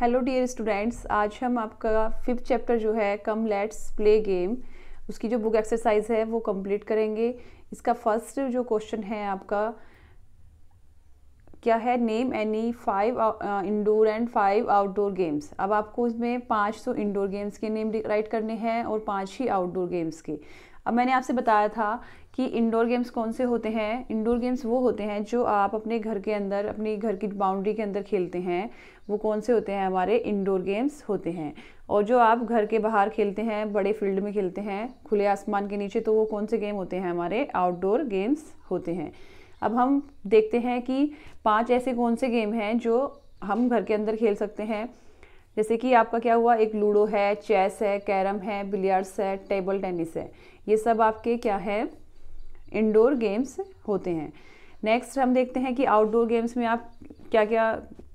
Hello dear students आज हम आपका फिफ्थ चैप्टर जो है कम लेट्स प्ले गेम उसकी जो बुक एक्सरसाइज है वो कंप्लीट करेंगे इसका फर्स्ट जो क्वेश्चन है आपका क्या है name any five indoor and five outdoor games अब आपको इसमें पाँच सौ इंडोर गेम्स के नेम राइट करने हैं और पाँच ही आउटडोर गेम्स के अब मैंने आपसे बताया था कि इंडोर गेम्स कौन से होते हैं इंडोर गेम्स वो होते हैं जो आप अपने घर के अंदर अपने घर की बाउंड्री के अंदर खेलते हैं वो कौन से होते हैं हमारे इंडोर गेम्स होते हैं और जो आप घर के बाहर खेलते हैं बड़े फील्ड में खेलते हैं खुले आसमान के नीचे तो वो कौन से गेम होते हैं हमारे आउटडोर गेम्स होते हैं अब हम देखते हैं कि पाँच ऐसे कौन से गेम हैं जो हम घर के अंदर खेल सकते हैं जैसे कि आपका क्या हुआ एक लूडो है चेस है कैरम है बिलियर्ड्स है टेबल टेनिस है ये सब आपके क्या है इंडोर गेम्स होते हैं नेक्स्ट हम देखते हैं कि आउटडोर गेम्स में आप क्या क्या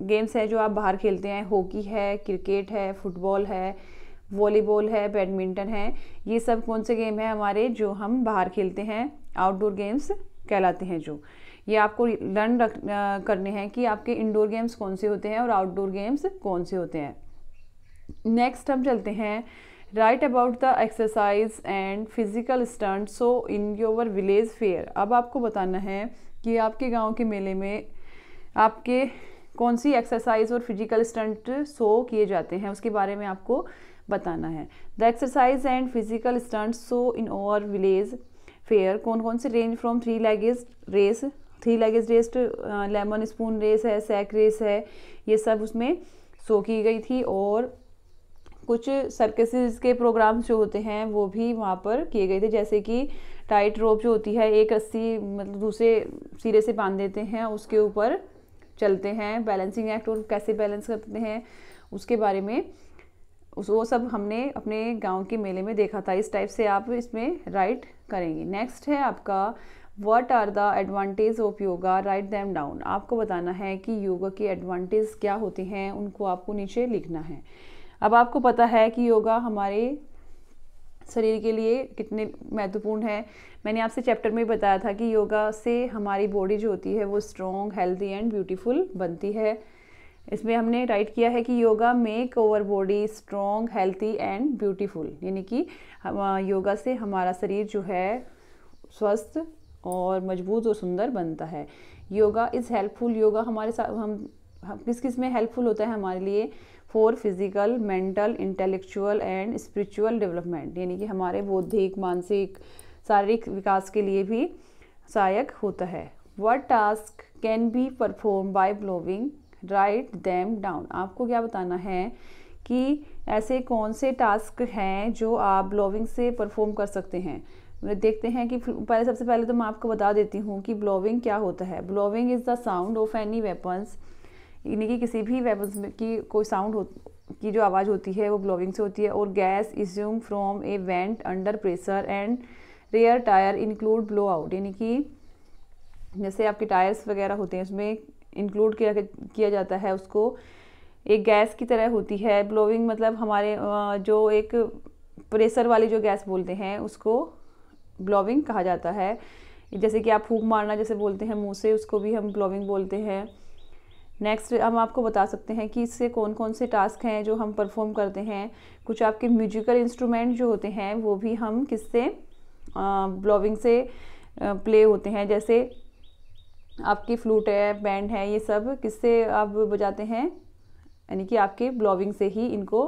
गेम्स हैं जो आप बाहर खेलते हैं हॉकी है क्रिकेट है फुटबॉल है वॉलीबॉल है बैडमिंटन है ये सब कौन से गेम हैं हमारे जो हम बाहर खेलते हैं आउटडोर गेम्स कहलाते हैं जो ये आपको लर्न रख करने हैं कि आपके इंडोर गेम्स कौन से होते हैं और आउटडोर गेम्स कौन से होते हैं नेक्स्ट हम चलते हैं write about the exercise and physical stunt so in your village fair अब आपको बताना है कि आपके गांव के मेले में आपके कौन सी एक्सरसाइज और फिजिकल स्टंट शो किए जाते हैं उसके बारे में आपको बताना है the exercise and physical stunt show in our village fair कौन कौन से range from three legged race three legged race lemon spoon race है सैक रेस है ये सब उसमें शो की गई थी और कुछ सर्कसेस के प्रोग्राम्स जो होते हैं वो भी वहाँ पर किए गए थे जैसे कि टाइट रोप जो होती है एक रस्सी मतलब दूसरे सिरे से बांध देते हैं उसके ऊपर चलते हैं बैलेंसिंग एक्ट और कैसे बैलेंस करते हैं उसके बारे में उस वो सब हमने अपने गांव के मेले में देखा था इस टाइप से आप इसमें राइट करेंगे नेक्स्ट है आपका what are the advantage of yoga write them down आपको बताना है कि योगा के एडवांटेज क्या होते हैं उनको आपको नीचे लिखना है अब आपको पता है कि योगा हमारे शरीर के लिए कितने महत्वपूर्ण है मैंने आपसे चैप्टर में बताया था कि योगा से हमारी बॉडी जो होती है वो स्ट्रॉन्ग हेल्दी एंड ब्यूटीफुल बनती है इसमें हमने राइट किया है कि yoga make our body strong healthy and beautiful यानी कि योगा से हमारा शरीर जो है स्वस्थ और मजबूत और सुंदर बनता है योगा इज़ हेल्पफुल योगा हमारे साथ हम, हम किस किस में हेल्पफुल होता है हमारे लिए for physical mental intellectual and spiritual development यानी कि हमारे बौद्धिक मानसिक शारीरिक विकास के लिए भी सहायक होता है what task can be perform by blowing write them down आपको क्या बताना है कि ऐसे कौन से टास्क हैं जो आप ब्लोविंग से परफॉर्म कर सकते हैं देखते हैं कि पहले सबसे पहले तो मैं आपको बता देती हूँ कि ब्लोविंग क्या होता है blowing is the sound of any weapons यानी कि किसी भी वेपन्स में की कोई साउंड हो की जो आवाज़ होती है वो ब्लोइंग से होती है और gas issue from a vent under pressure and rear tyre include blow out यानी कि जैसे आपके टायर्स वगैरह होते हैं उसमें इंक्लूड किया किया जाता है उसको एक गैस की तरह होती है ब्लोविंग मतलब हमारे जो एक प्रेशर वाली जो गैस बोलते हैं उसको ब्लोविंग कहा जाता है जैसे कि आप फूक मारना जैसे बोलते हैं मुंह से उसको भी हम ब्लोविंग बोलते हैं नेक्स्ट हम आपको बता सकते हैं कि इससे कौन कौन से टास्क हैं जो हम परफॉर्म करते हैं कुछ आपके म्यूजिकल इंस्ट्रूमेंट जो होते हैं वो भी हम किससे ब्लॉविंग से प्ले होते हैं जैसे आपकी फ्लूट है बैंड है ये सब किससे आप बजाते हैं यानी कि आपके ब्लॉविंग से ही इनको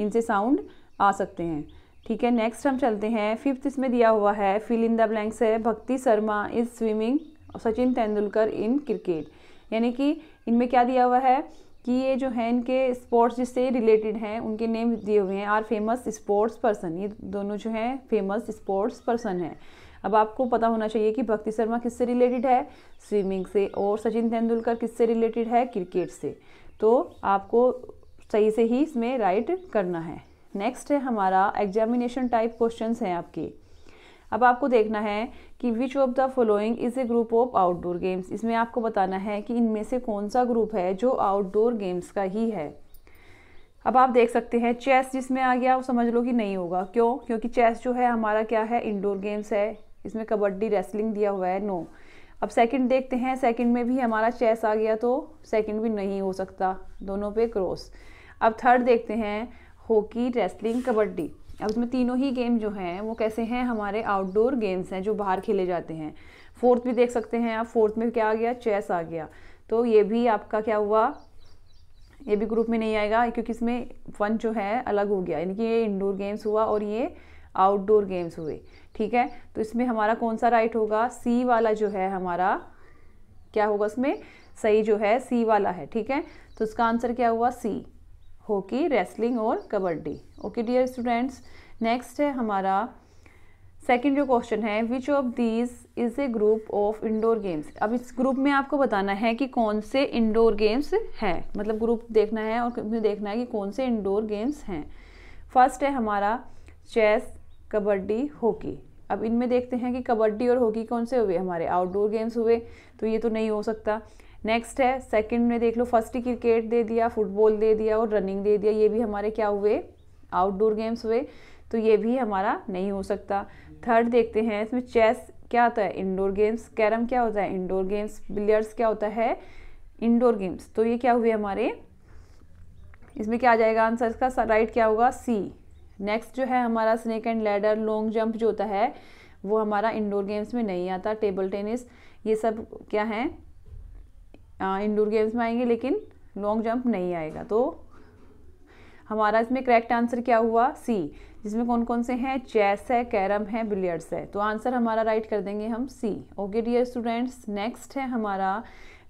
इनसे साउंड आ सकते हैं ठीक है नेक्स्ट हम चलते हैं फिफ्थ इसमें दिया हुआ है फिल इन द ब्लैंक्स है Bhakti Sharma is swimming Sachin Tendulkar in cricket यानी कि इनमें क्या दिया हुआ है कि ये जो है इनके स्पोर्ट्स जिससे रिलेटेड हैं उनके नेम दिए हुए हैं आर फेमस स्पोर्ट्स पर्सन ये दोनों जो हैं फेमस स्पोर्ट्स पर्सन हैं अब आपको पता होना चाहिए कि भक्ति शर्मा किससे रिलेटेड है स्विमिंग से और सचिन तेंदुलकर किससे रिलेटेड है क्रिकेट से तो आपको सही से ही इसमें राइट करना है नेक्स्ट है हमारा एग्जामिनेशन टाइप क्वेश्चंस हैं आपके अब आपको देखना है कि which of the following is a group of outdoor games इसमें आपको बताना है कि इनमें से कौन सा ग्रुप है जो आउटडोर गेम्स का ही है अब आप देख सकते हैं चेस जिसमें आ गया वो समझ लो कि नहीं होगा क्यों क्योंकि चेस जो है हमारा क्या है इंडोर गेम्स है इसमें कबड्डी रेसलिंग दिया हुआ है नो अब सेकंड देखते हैं सेकंड में भी हमारा चेस आ गया तो सेकंड भी नहीं हो सकता दोनों पे क्रॉस अब थर्ड देखते हैं हॉकी रेसलिंग कबड्डी अब इसमें तीनों ही गेम जो हैं वो कैसे हैं हमारे आउटडोर गेम्स हैं जो बाहर खेले जाते हैं फोर्थ भी देख सकते हैं आप फोर्थ में क्या आ गया चेस आ गया तो ये भी आपका क्या हुआ ये भी ग्रुप में नहीं आएगा क्योंकि इसमें फन जो है अलग हो गया यानी कि ये इंडोर गेम्स हुआ और ये आउटडोर गेम्स हुए ठीक है तो इसमें हमारा कौन सा राइट होगा सी वाला जो है हमारा क्या होगा इसमें सही जो है सी वाला है ठीक है तो इसका आंसर क्या हुआ सी हॉकी रेसलिंग और kabaddi okay dear students next है हमारा सेकेंड जो क्वेश्चन है which of these is a group of indoor games अब इस ग्रुप में आपको बताना है कि कौन से इंडोर गेम्स हैं मतलब ग्रुप देखना है और देखना है कि कौन से इंडोर गेम्स हैं फर्स्ट है हमारा चेस कबड्डी हॉकी अब इनमें देखते हैं कि कबड्डी और हॉकी कौन से हुए हमारे आउटडोर गेम्स हुए तो ये तो नहीं हो सकता नेक्स्ट है सेकंड में देख लो फर्स्ट क्रिकेट दे दिया फुटबॉल दे दिया और रनिंग दे दिया ये भी हमारे क्या हुए आउटडोर गेम्स हुए तो ये भी हमारा नहीं हो सकता थर्ड देखते हैं इसमें चेस क्या होता है इंडोर गेम्स कैरम क्या होता है इंडोर गेम्स बिलियर्ड्स क्या होता है इंडोर गेम्स तो ये क्या हुए हमारे इसमें क्या आ जाएगा आंसर इसका राइट क्या होगा सी नेक्स्ट जो है हमारा snake and ladder long jump जो होता है वो हमारा इंडोर गेम्स में नहीं आता टेबल टेनिस ये सब क्या हैं इंडोर गेम्स में आएंगे लेकिन लॉन्ग जंप नहीं आएगा तो हमारा इसमें करेक्ट आंसर क्या हुआ सी जिसमें कौन कौन से हैं चेस है कैरम है बिलियर्ड्स है तो आंसर हमारा राइट कर देंगे हम C okay dear students next है हमारा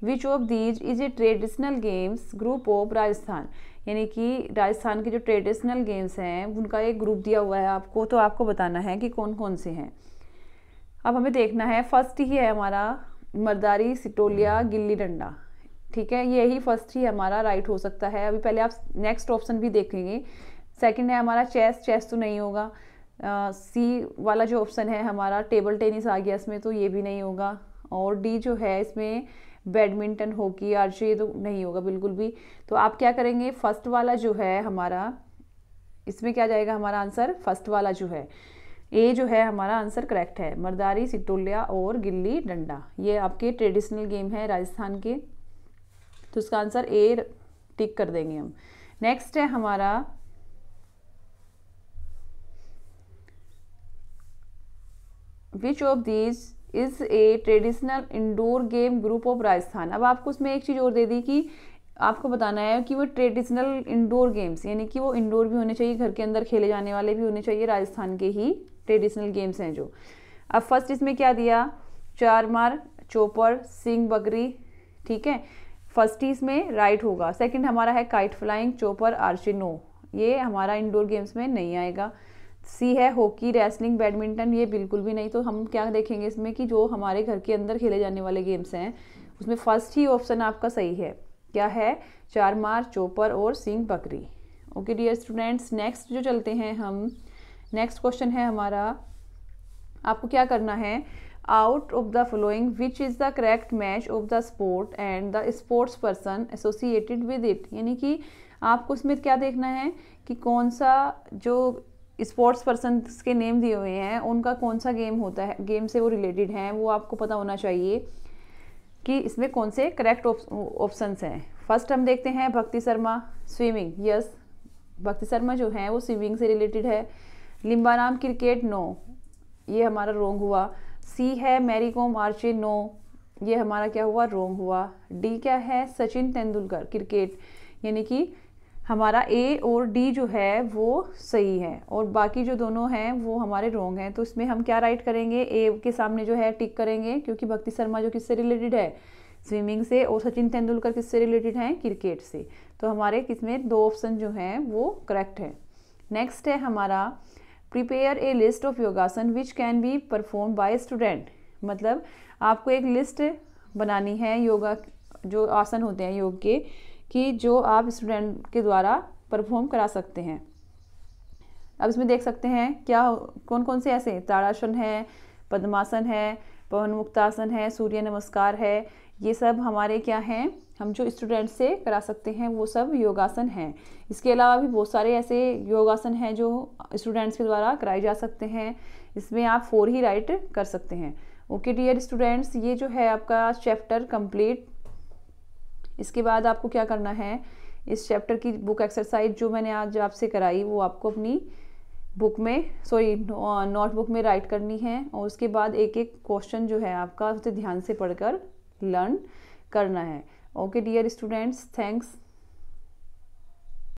which of these is a traditional games group of Rajasthan यानी कि राजस्थान के जो ट्रेडिशनल गेम्स हैं उनका एक ग्रुप दिया हुआ है आपको तो आपको बताना है कि कौन कौन से हैं अब हमें देखना है फर्स्ट ही है हमारा मर्दारी सिटोलिया हम्म। गिल्ली डंडा ठीक है यही फर्स्ट ही हमारा राइट हो सकता है अभी पहले आप नेक्स्ट ऑप्शन भी देखेंगे सेकंड है हमारा चेस चेस तो नहीं होगा सी uh, वाला जो ऑप्शन है हमारा टेबल टेनिस आ गया इसमें तो ये भी नहीं होगा और डी जो है इसमें बैडमिंटन हॉकी आर्ची ये तो नहीं होगा बिल्कुल भी तो आप क्या करेंगे फर्स्ट वाला जो है हमारा इसमें क्या जाएगा हमारा आंसर फर्स्ट वाला जो है ए जो है हमारा आंसर करेक्ट है मर्दारी सिटोलिया और गिल्ली डंडा ये आपके ट्रेडिशनल गेम है राजस्थान के तो उसका आंसर ए टिक कर देंगे हम नेक्स्ट है हमारा which of these is a traditional indoor game group of Rajasthan अब आपको उसमें एक चीज़ और दे दी कि आपको बताना है कि वो ट्रेडिशनल इंडोर गेम्स यानी कि वो इंडोर भी होने चाहिए घर के अंदर खेले जाने वाले भी होने चाहिए राजस्थान के ही ट्रेडिशनल गेम्स हैं जो अब फर्स्ट इसमें क्या दिया चार मार चोपर सिंग बकरी ठीक है फर्स्ट ही इसमें राइट होगा सेकंड हमारा है काइट फ्लाइंग चोपर आर्ची नो ये हमारा इंडोर गेम्स में नहीं आएगा सी है हॉकी रेसलिंग बैडमिंटन ये बिल्कुल भी नहीं तो हम क्या देखेंगे इसमें कि जो हमारे घर के अंदर खेले जाने वाले गेम्स हैं उसमें फर्स्ट ही ऑप्शन आपका सही है क्या है चार मार चोपर और सिंग बकरी ओके डियर स्टूडेंट्स नेक्स्ट जो चलते हैं हम नेक्स्ट क्वेश्चन है हमारा आपको क्या करना है out of the following which is the correct match of the sport and the sports person associated with it यानी कि आपको उसमें क्या देखना है कि कौन सा जो स्पोर्ट्स पर्सन के नेम दिए हुए हैं उनका कौन सा गेम होता है गेम से वो रिलेटेड हैं वो आपको पता होना चाहिए कि इसमें कौन से करेक्ट ऑप्शंस हैं फर्स्ट हम देखते हैं भक्ति शर्मा स्विमिंग यस भक्ति शर्मा जो हैं वो स्विमिंग से रिलेटेड है लिम्बानाम क्रिकेट नो ये हमारा रोंग हुआ सी है मैरी कॉम आर्चे नो ये हमारा क्या हुआ रोंग हुआ डी क्या है सचिन तेंदुलकर क्रिकेट यानी कि हमारा ए और डी जो है वो सही है और बाकी जो दोनों हैं वो हमारे रोंग हैं तो इसमें हम क्या राइट करेंगे ए के सामने जो है टिक करेंगे क्योंकि भक्ति शर्मा जो किससे रिलेटेड है स्विमिंग से और सचिन तेंदुलकर किससे रिलेटेड हैं क्रिकेट से तो हमारे किसमें दो ऑप्शन जो हैं वो करेक्ट हैं नेक्स्ट है हमारा prepare a list of yogasan which can be perform by student मतलब आपको एक लिस्ट बनानी है योगा जो आसन होते हैं योग के कि जो आप स्टूडेंट के द्वारा परफॉर्म करा सकते हैं अब इसमें देख सकते हैं क्या कौन कौन से ऐसे ताड़ासन है पद्मासन है पवन मुक्तासन है सूर्य नमस्कार है ये सब हमारे क्या हैं हम जो स्टूडेंट से करा सकते हैं वो सब योगासन हैं इसके अलावा भी बहुत सारे ऐसे योगासन हैं जो स्टूडेंट्स के द्वारा कराए जा सकते हैं इसमें आप फोर ही राइट कर सकते हैं ओके डियर स्टूडेंट्स ये जो है आपका चैप्टर कंप्लीट इसके बाद आपको क्या करना है इस चैप्टर की बुक एक्सरसाइज जो मैंने आज आपसे कराई वो आपको अपनी बुक में सॉरी नोटबुक में राइट करनी है और उसके बाद एक एक क्वेश्चन जो है आपका उसे ध्यान से पढ़कर लर्न करना है ओके डियर स्टूडेंट्स थैंक्स